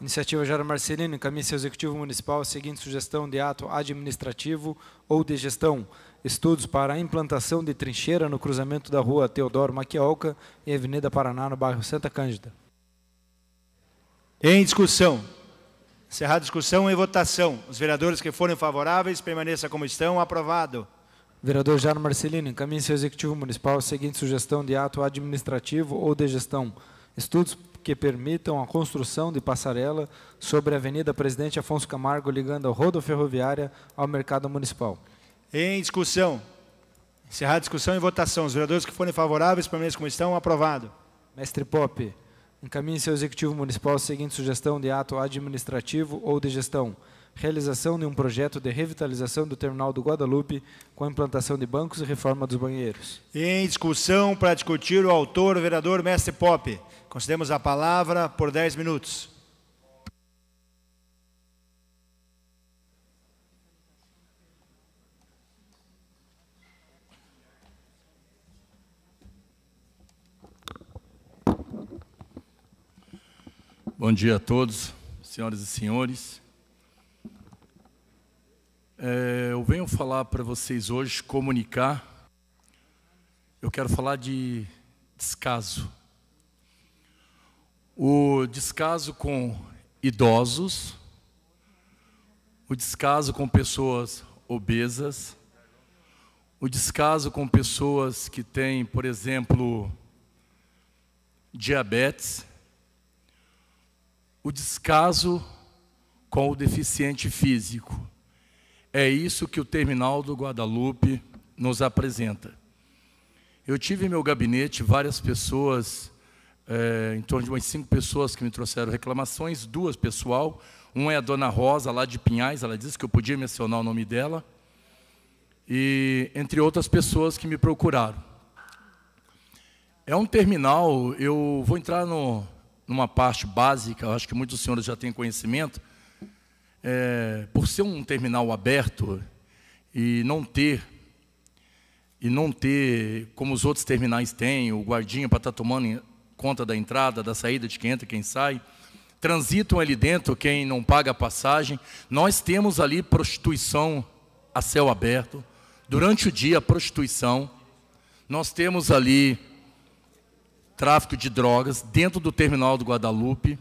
Iniciativa Jara Marcelino encaminha seu Executivo Municipal a seguinte sugestão de ato administrativo ou de gestão. Estudos para a implantação de trincheira no cruzamento da rua Teodoro Maquiolca e Avenida Paraná, no bairro Santa Cândida. Em discussão. Encerrada a discussão e votação. Os vereadores que forem favoráveis, permaneça como estão. Aprovado. Vereador Jaro Marcelino, encaminhe seu Executivo Municipal a seguinte sugestão de ato administrativo ou de gestão. Estudos que permitam a construção de passarela sobre a Avenida Presidente Afonso Camargo, ligando a Ferroviária ao mercado municipal. Em discussão. Encerrar a discussão e votação. Os vereadores que forem favoráveis, permaneçam como estão. Aprovado. Mestre Pop, encaminhe seu Executivo Municipal a seguinte sugestão de ato administrativo ou de gestão. Realização de um projeto de revitalização do terminal do Guadalupe com a implantação de bancos e reforma dos banheiros. Em discussão, para discutir o autor, o vereador Mestre Pop. Concedemos a palavra por 10 minutos. Bom dia a todos, senhoras e senhores. É, eu venho falar para vocês hoje, comunicar. Eu quero falar de descaso o descaso com idosos, o descaso com pessoas obesas, o descaso com pessoas que têm, por exemplo, diabetes, o descaso com o deficiente físico. É isso que o terminal do Guadalupe nos apresenta. Eu tive em meu gabinete várias pessoas é, em torno de umas cinco pessoas que me trouxeram reclamações, duas pessoal. Uma é a dona Rosa, lá de Pinhais, ela disse que eu podia mencionar o nome dela. E entre outras pessoas que me procuraram. É um terminal, eu vou entrar no, numa parte básica, acho que muitos senhores já têm conhecimento. É, por ser um terminal aberto e não ter e não ter, como os outros terminais têm, o guardinha para estar tá tomando conta da entrada, da saída, de quem entra e quem sai. Transitam ali dentro quem não paga a passagem. Nós temos ali prostituição a céu aberto. Durante o dia, prostituição. Nós temos ali tráfico de drogas dentro do terminal do Guadalupe.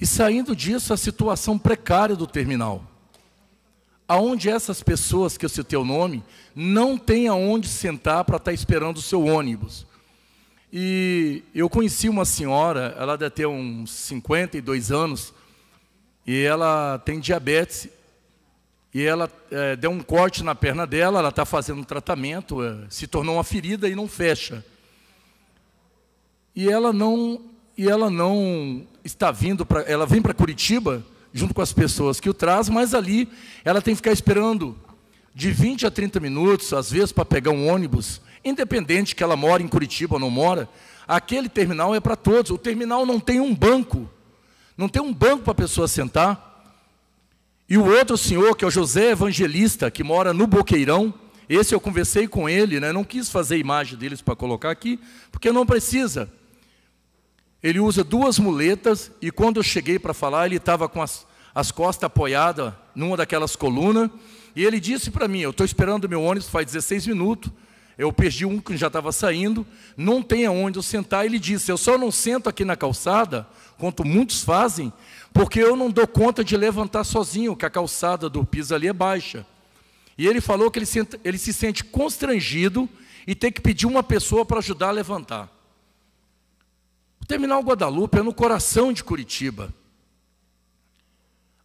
E saindo disso, a situação precária do terminal. Aonde essas pessoas que eu citei o nome não têm aonde sentar para estar esperando o seu ônibus. E eu conheci uma senhora, ela deve ter uns 52 anos, e ela tem diabetes. E ela é, deu um corte na perna dela, ela está fazendo um tratamento, é, se tornou uma ferida e não fecha. E ela não, e ela não está vindo para. Ela vem para Curitiba junto com as pessoas que o trazem, mas ali ela tem que ficar esperando de 20 a 30 minutos, às vezes, para pegar um ônibus Independente que ela mora em Curitiba ou não mora, aquele terminal é para todos. O terminal não tem um banco. Não tem um banco para a pessoa sentar. E o outro senhor, que é o José Evangelista, que mora no Boqueirão, esse eu conversei com ele, né? não quis fazer imagem deles para colocar aqui, porque não precisa. Ele usa duas muletas e quando eu cheguei para falar, ele estava com as, as costas apoiadas numa daquelas colunas. E ele disse para mim: Eu estou esperando meu ônibus faz 16 minutos. Eu perdi um que já estava saindo, não tem aonde eu sentar. Ele disse: Eu só não sento aqui na calçada, quanto muitos fazem, porque eu não dou conta de levantar sozinho, que a calçada do piso ali é baixa. E ele falou que ele, senta, ele se sente constrangido e tem que pedir uma pessoa para ajudar a levantar. O terminal Guadalupe é no coração de Curitiba.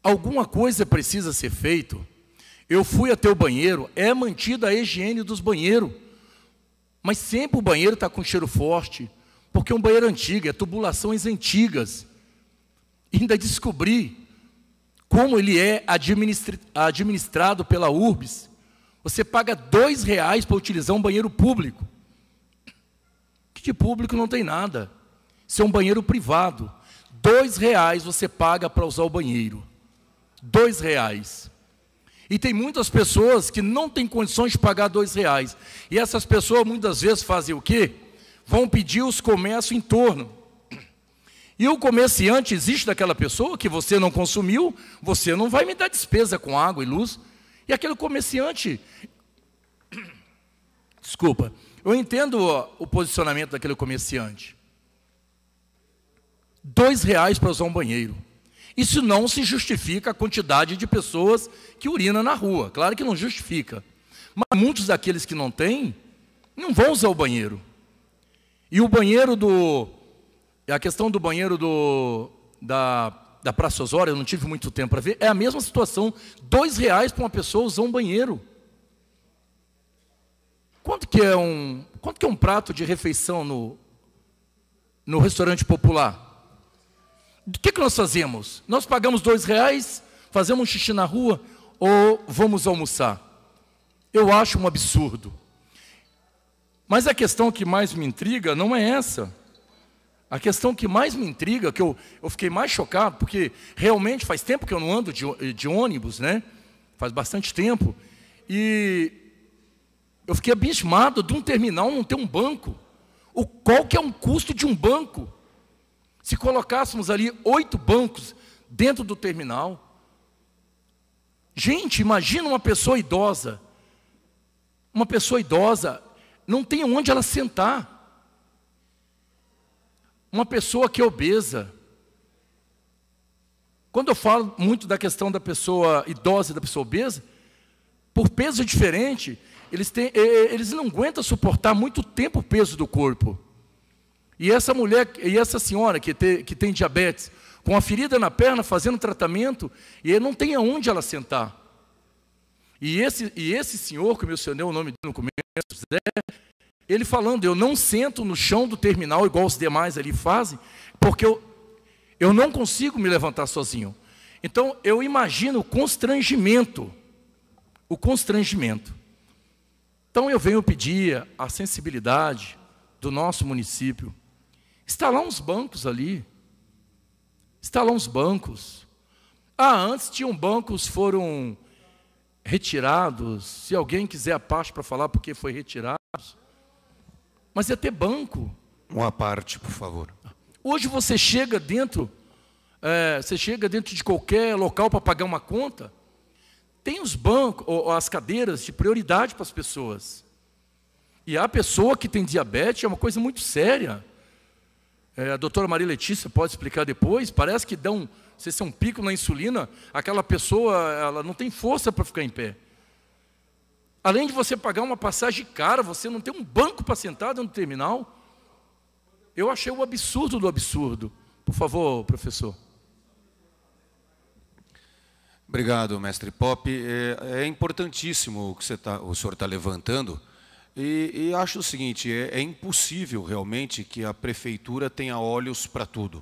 Alguma coisa precisa ser feita. Eu fui até o banheiro, é mantida a higiene dos banheiros. Mas sempre o banheiro está com cheiro forte, porque é um banheiro antigo, é tubulações antigas. E ainda descobri como ele é administrado pela URBS. Você paga dois reais para utilizar um banheiro público. Que de público não tem nada. Isso é um banheiro privado. Dois reais você paga para usar o banheiro. Dois reais. E tem muitas pessoas que não têm condições de pagar dois reais. E essas pessoas muitas vezes fazem o quê? Vão pedir os comércios em torno. E o comerciante existe daquela pessoa que você não consumiu, você não vai me dar despesa com água e luz. E aquele comerciante. Desculpa, eu entendo o posicionamento daquele comerciante. Dois reais para usar um banheiro. Isso não se justifica a quantidade de pessoas que urina na rua. Claro que não justifica. Mas muitos daqueles que não têm, não vão usar o banheiro. E o banheiro do. A questão do banheiro do, da, da Praça Osório, eu não tive muito tempo para ver, é a mesma situação. Dois reais para uma pessoa usar um banheiro. Quanto que é um, quanto que é um prato de refeição no, no restaurante popular? o que, que nós fazemos? Nós pagamos dois reais, fazemos um xixi na rua ou vamos almoçar? Eu acho um absurdo. Mas a questão que mais me intriga não é essa. A questão que mais me intriga, que eu, eu fiquei mais chocado, porque realmente faz tempo que eu não ando de, de ônibus, né? Faz bastante tempo. E eu fiquei abismado de um terminal não ter um banco. O, qual que é um custo de um banco? Se colocássemos ali oito bancos dentro do terminal, gente, imagina uma pessoa idosa. Uma pessoa idosa não tem onde ela sentar. Uma pessoa que é obesa. Quando eu falo muito da questão da pessoa idosa e da pessoa obesa, por peso é diferente, eles, têm, eles não aguentam suportar muito tempo o peso do corpo. E essa mulher, e essa senhora que, te, que tem diabetes, com a ferida na perna, fazendo tratamento, e não tem aonde ela sentar. E esse, e esse senhor, que eu mencionei o nome no começo, Zé, ele falando, eu não sento no chão do terminal, igual os demais ali fazem, porque eu, eu não consigo me levantar sozinho. Então, eu imagino o constrangimento, o constrangimento. Então, eu venho pedir a sensibilidade do nosso município, Instalar uns bancos ali. Instalar uns bancos. Ah, antes tinham bancos, foram retirados. Se alguém quiser a parte para falar porque foi retirado. Mas ia ter banco. Uma parte, por favor. Hoje você chega dentro, é, você chega dentro de qualquer local para pagar uma conta, tem os bancos, ou, ou as cadeiras de prioridade para as pessoas. E a pessoa que tem diabetes é uma coisa muito séria. É, a doutora Maria Letícia pode explicar depois. Parece que dão, se é um pico na insulina, aquela pessoa ela não tem força para ficar em pé. Além de você pagar uma passagem cara, você não tem um banco para sentar no terminal. Eu achei o absurdo do absurdo. Por favor, professor. Obrigado, mestre Pop. É, é importantíssimo o que tá, o senhor está levantando e, e acho o seguinte: é, é, impossível realmente que a prefeitura tenha olhos para tudo.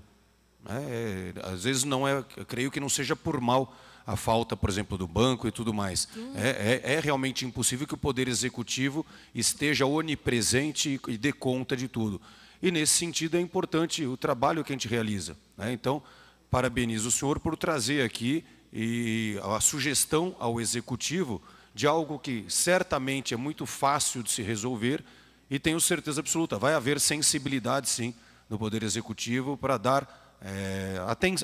Né? É, às vezes não é, creio que não seja por mal a falta, por exemplo, do banco e tudo mais. É, é, é, realmente impossível que o Poder Executivo esteja onipresente e dê conta de tudo. E, nesse sentido, é importante o trabalho que a gente realiza. Né? Então, parabenizo o senhor por trazer aqui e a sugestão ao Executivo de algo que certamente é muito fácil de se resolver, e tenho certeza absoluta, vai haver sensibilidade, sim, no Poder Executivo para dar é,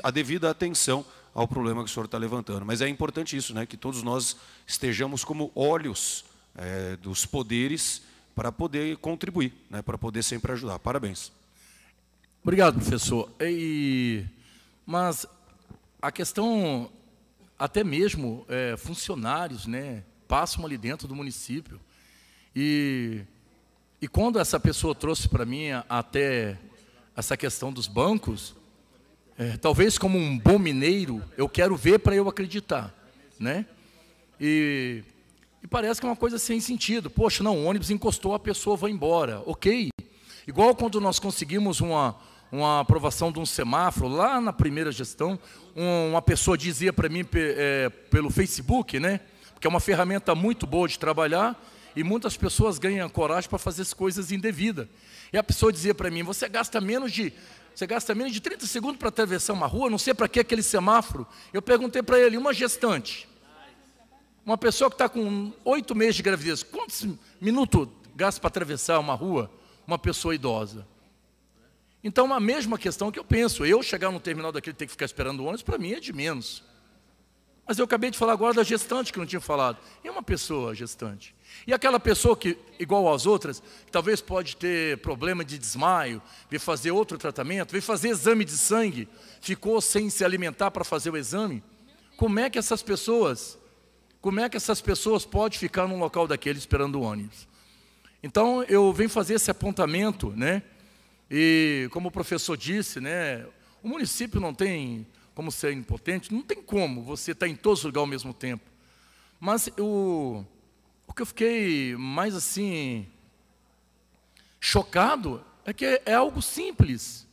a devida atenção ao problema que o senhor está levantando. Mas é importante isso, né, que todos nós estejamos como olhos é, dos poderes para poder contribuir, né, para poder sempre ajudar. Parabéns. Obrigado, professor. E, mas a questão, até mesmo é, funcionários, né, passam ali dentro do município. E, e quando essa pessoa trouxe para mim até essa questão dos bancos, é, talvez como um bom mineiro, eu quero ver para eu acreditar, né? E, e parece que é uma coisa sem sentido. Poxa, não, o ônibus encostou, a pessoa vai embora, ok? Igual quando nós conseguimos uma, uma aprovação de um semáforo, lá na primeira gestão, uma pessoa dizia para mim é, pelo Facebook, né? que é uma ferramenta muito boa de trabalhar e muitas pessoas ganham coragem para fazer as coisas indevidas. E a pessoa dizia para mim: você gasta menos de você gasta menos de 30 segundos para atravessar uma rua, não sei para que aquele semáforo. Eu perguntei para ele, uma gestante, uma pessoa que está com oito meses de gravidez, quantos minutos gasta para atravessar uma rua uma pessoa idosa? Então, a mesma questão que eu penso, eu chegar no terminal daquele ter que ficar esperando o ônibus, para mim é de menos. Mas eu acabei de falar agora da gestante que não tinha falado. É uma pessoa gestante. E aquela pessoa que, igual às outras, talvez pode ter problema de desmaio, veio fazer outro tratamento, veio fazer exame de sangue, ficou sem se alimentar para fazer o exame. Como é que essas pessoas, como é que essas pessoas podem ficar num local daquele esperando o ônibus? Então eu venho fazer esse apontamento, né? E como o professor disse, né? O município não tem como ser impotente, não tem como você estar tá em todos os lugares ao mesmo tempo. Mas o, o que eu fiquei mais assim chocado é que é algo simples.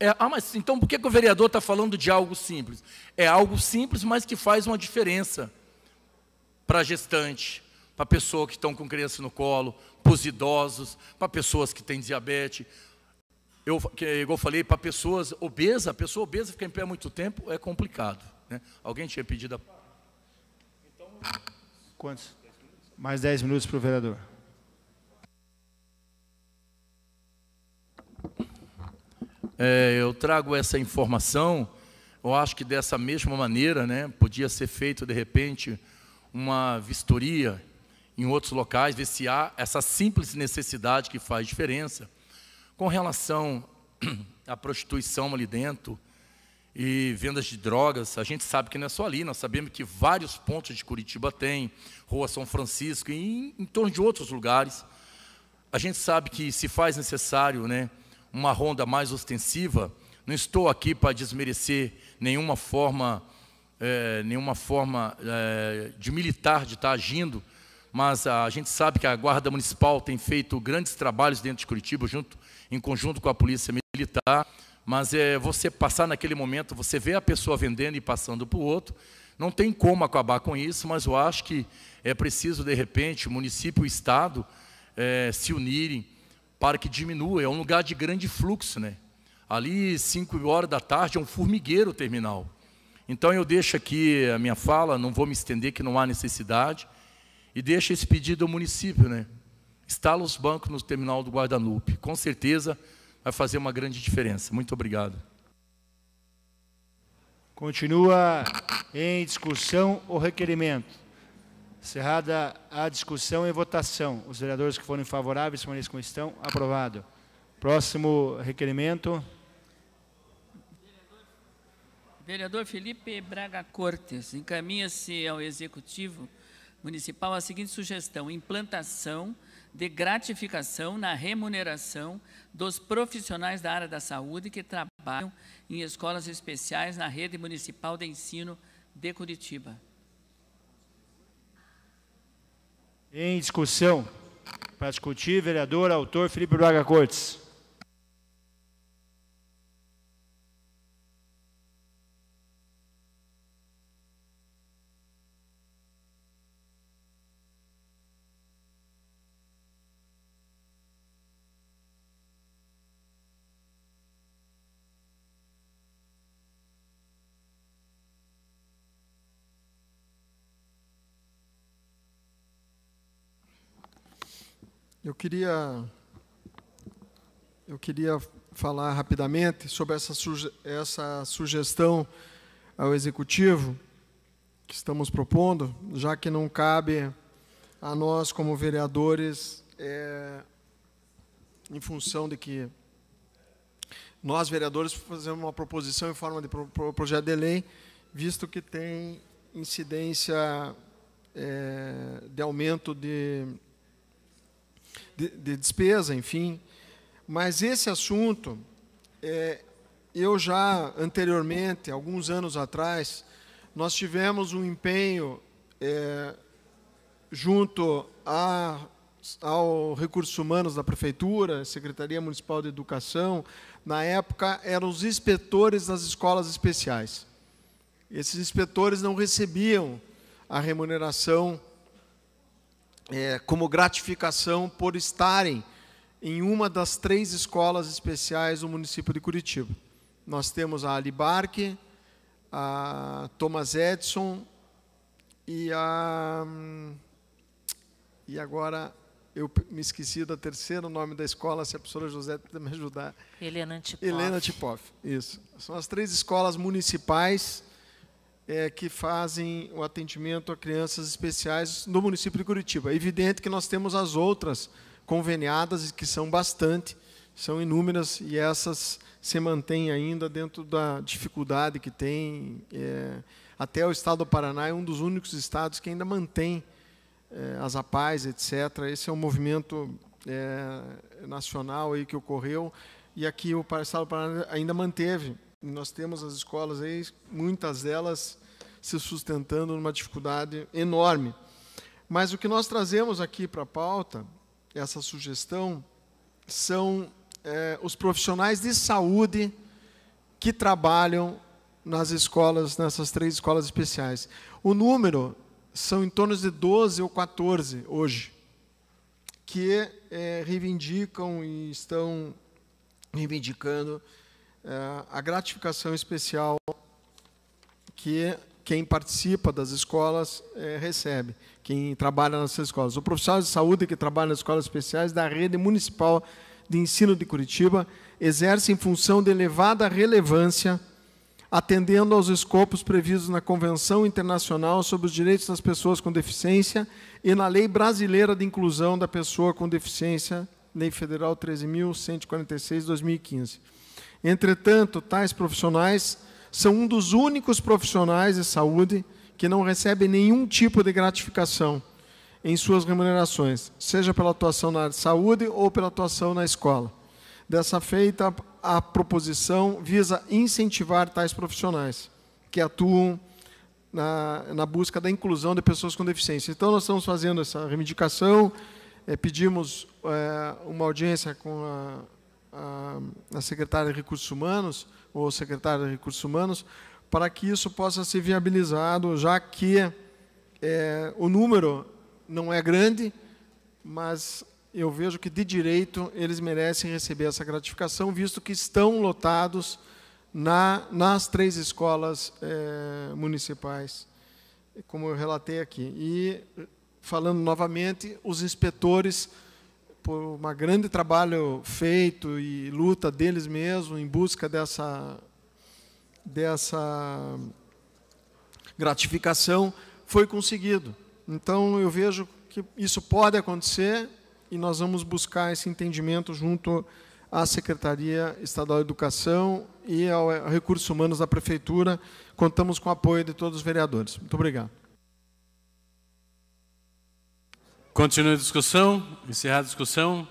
É, ah, mas então por que, que o vereador está falando de algo simples? É algo simples, mas que faz uma diferença para a gestante, para a pessoa que estão com criança no colo, para os idosos, para pessoas que têm diabetes, eu, que, igual eu falei, para pessoas obesas, pessoa obesa ficar em pé muito tempo é complicado. Né? Alguém tinha pedido a. Então... Quantos? Mais 10 minutos para o vereador. É, eu trago essa informação. Eu acho que dessa mesma maneira, né, podia ser feito de repente uma vistoria em outros locais, ver se há essa simples necessidade que faz diferença com relação à prostituição ali dentro e vendas de drogas, a gente sabe que não é só ali, nós sabemos que vários pontos de Curitiba tem, Rua São Francisco e em, em torno de outros lugares. A gente sabe que se faz necessário né, uma ronda mais ostensiva, não estou aqui para desmerecer nenhuma forma, é, nenhuma forma é, de militar de estar agindo, mas a gente sabe que a Guarda Municipal tem feito grandes trabalhos dentro de Curitiba, junto em conjunto com a polícia militar, mas é você passar naquele momento, você vê a pessoa vendendo e passando para o outro, não tem como acabar com isso, mas eu acho que é preciso, de repente, o município e o Estado é, se unirem para que diminua. É um lugar de grande fluxo. Né? Ali, 5 horas da tarde, é um formigueiro terminal. Então, eu deixo aqui a minha fala, não vou me estender, que não há necessidade, e deixo esse pedido ao município. Né? Instala os bancos no terminal do Guadalupe. Com certeza vai fazer uma grande diferença. Muito obrigado. Continua em discussão o requerimento. Cerrada a discussão e votação. Os vereadores que forem favoráveis permaneçam como estão. Aprovado. Próximo requerimento. Vereador Felipe Braga Cortes, encaminha-se ao Executivo Municipal a seguinte sugestão: implantação de gratificação na remuneração dos profissionais da área da saúde que trabalham em escolas especiais na rede municipal de ensino de Curitiba. Em discussão, para discutir, vereador, autor Felipe Braga Cortes. Eu queria eu queria falar rapidamente sobre essa suge essa sugestão ao executivo que estamos propondo, já que não cabe a nós como vereadores é, em função de que nós vereadores fazemos uma proposição em forma de pro pro projeto de lei, visto que tem incidência é, de aumento de de, de despesa, enfim. Mas esse assunto, é, eu já anteriormente, alguns anos atrás, nós tivemos um empenho é, junto a, ao Recursos Humanos da Prefeitura, Secretaria Municipal de Educação, na época eram os inspetores das escolas especiais. Esses inspetores não recebiam a remuneração é, como gratificação por estarem em uma das três escolas especiais do município de Curitiba. Nós temos a Alibarque, a Thomas Edison e a e agora eu me esqueci da terceira, nome da escola, se a professora José puder me ajudar. Helena Tipoff. Helena Tipoff, isso. São as três escolas municipais é, que fazem o atendimento a crianças especiais no município de Curitiba. É evidente que nós temos as outras conveniadas, que são bastante, são inúmeras, e essas se mantêm ainda dentro da dificuldade que tem. É, até o estado do Paraná é um dos únicos estados que ainda mantém é, as APAES, etc. Esse é um movimento é, nacional aí que ocorreu, e aqui o estado do Paraná ainda manteve nós temos as escolas aí, muitas delas se sustentando numa dificuldade enorme. Mas o que nós trazemos aqui para a pauta, essa sugestão, são é, os profissionais de saúde que trabalham nas escolas, nessas três escolas especiais. O número são em torno de 12 ou 14 hoje, que é, reivindicam e estão reivindicando é, a gratificação especial que quem participa das escolas é, recebe, quem trabalha nas escolas. O profissional de saúde que trabalha nas escolas especiais da rede municipal de ensino de Curitiba exerce em função de elevada relevância, atendendo aos escopos previstos na Convenção Internacional sobre os Direitos das Pessoas com Deficiência e na Lei Brasileira de Inclusão da Pessoa com Deficiência, Lei Federal 13.146, 2015 Entretanto, tais profissionais são um dos únicos profissionais de saúde que não recebem nenhum tipo de gratificação em suas remunerações, seja pela atuação na área de saúde ou pela atuação na escola. Dessa feita, a proposição visa incentivar tais profissionais que atuam na, na busca da inclusão de pessoas com deficiência. Então, nós estamos fazendo essa reivindicação, é, pedimos é, uma audiência com a a, secretária de Recursos Humanos, ou secretária de Recursos Humanos, para que isso possa ser viabilizado, já que é, o número não é grande, mas eu vejo que de direito eles merecem receber essa gratificação, visto que estão lotados na, nas três escolas é, municipais, como eu relatei aqui. E, falando novamente, os inspetores por um grande trabalho feito e luta deles mesmo em busca dessa, dessa gratificação, foi conseguido. Então, eu vejo que isso pode acontecer e nós vamos buscar esse entendimento junto à Secretaria Estadual de Educação e ao Recursos Humanos da Prefeitura. Contamos com o apoio de todos os vereadores. Muito obrigado. Continua a discussão. Encerrada a discussão.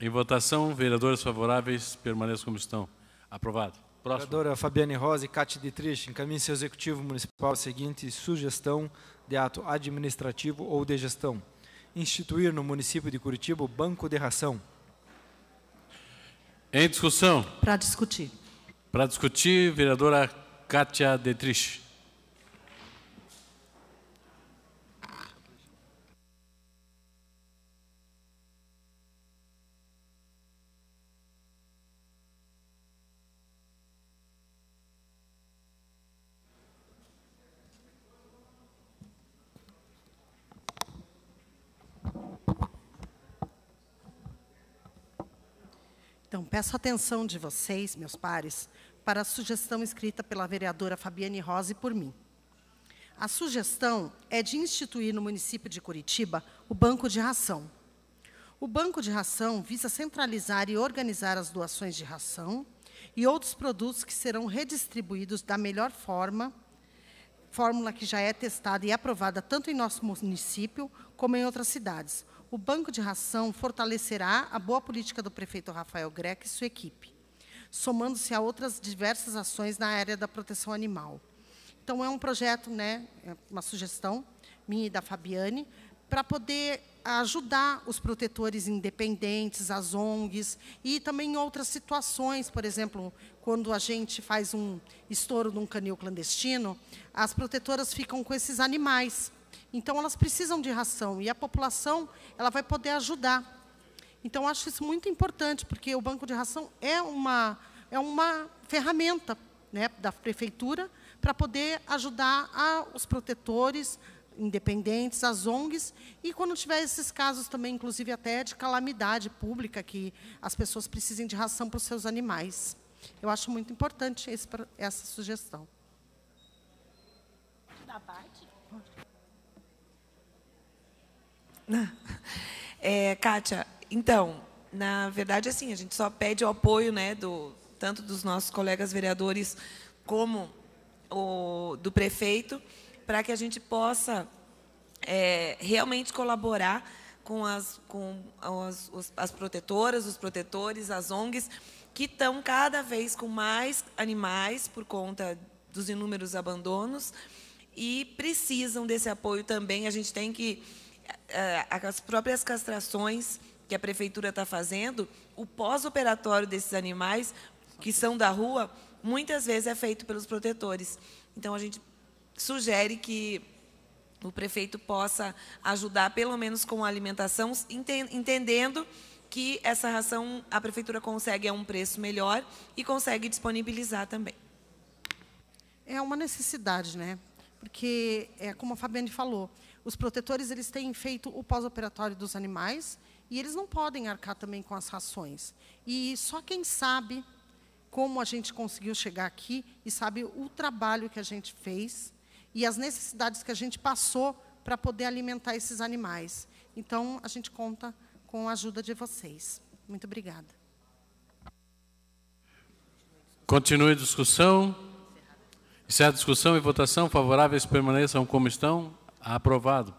Em votação, vereadores favoráveis permaneçam como estão. Aprovado. Próximo. Vereadora Fabiane Rosa e Cátia Triste, encaminhe seu executivo municipal a seguinte sugestão de ato administrativo ou de gestão. Instituir no município de Curitiba o Banco de Ração. Em discussão. Para discutir. Para discutir, vereadora Cátia Triste. Então, peço atenção de vocês, meus pares, para a sugestão escrita pela vereadora Fabiane Rosa e por mim. A sugestão é de instituir no município de Curitiba o banco de ração. O banco de ração visa centralizar e organizar as doações de ração e outros produtos que serão redistribuídos da melhor forma, fórmula que já é testada e aprovada tanto em nosso município como em outras cidades, o banco de ração fortalecerá a boa política do prefeito Rafael Greco e sua equipe, somando-se a outras diversas ações na área da proteção animal. Então, é um projeto, né, é uma sugestão minha e da Fabiane, para poder ajudar os protetores independentes, as ONGs, e também em outras situações, por exemplo, quando a gente faz um estouro de um canil clandestino, as protetoras ficam com esses animais, então elas precisam de ração e a população ela vai poder ajudar. Então acho isso muito importante porque o banco de ração é uma é uma ferramenta né, da prefeitura para poder ajudar a, os protetores independentes, as ONGs, e quando tiver esses casos também, inclusive até de calamidade pública, que as pessoas precisem de ração para os seus animais. Eu acho muito importante esse, essa sugestão. É, Kátia, então, na verdade, assim, a gente só pede o apoio né, do, tanto dos nossos colegas vereadores como o, do prefeito, para que a gente possa é, realmente colaborar com, as, com as, os, as protetoras, os protetores, as ONGs, que estão cada vez com mais animais por conta dos inúmeros abandonos e precisam desse apoio também. A gente tem que as próprias castrações que a prefeitura está fazendo, o pós-operatório desses animais que são da rua, muitas vezes é feito pelos protetores. Então, a gente sugere que o prefeito possa ajudar, pelo menos com a alimentação, entendendo que essa ração a prefeitura consegue a um preço melhor e consegue disponibilizar também. É uma necessidade, né? porque é como a Fabiane falou, os protetores eles têm feito o pós-operatório dos animais e eles não podem arcar também com as rações. E só quem sabe como a gente conseguiu chegar aqui e sabe o trabalho que a gente fez e as necessidades que a gente passou para poder alimentar esses animais. Então, a gente conta com a ajuda de vocês. Muito obrigada. Continue a discussão. Se a discussão e votação favoráveis permaneçam como estão, aprovado.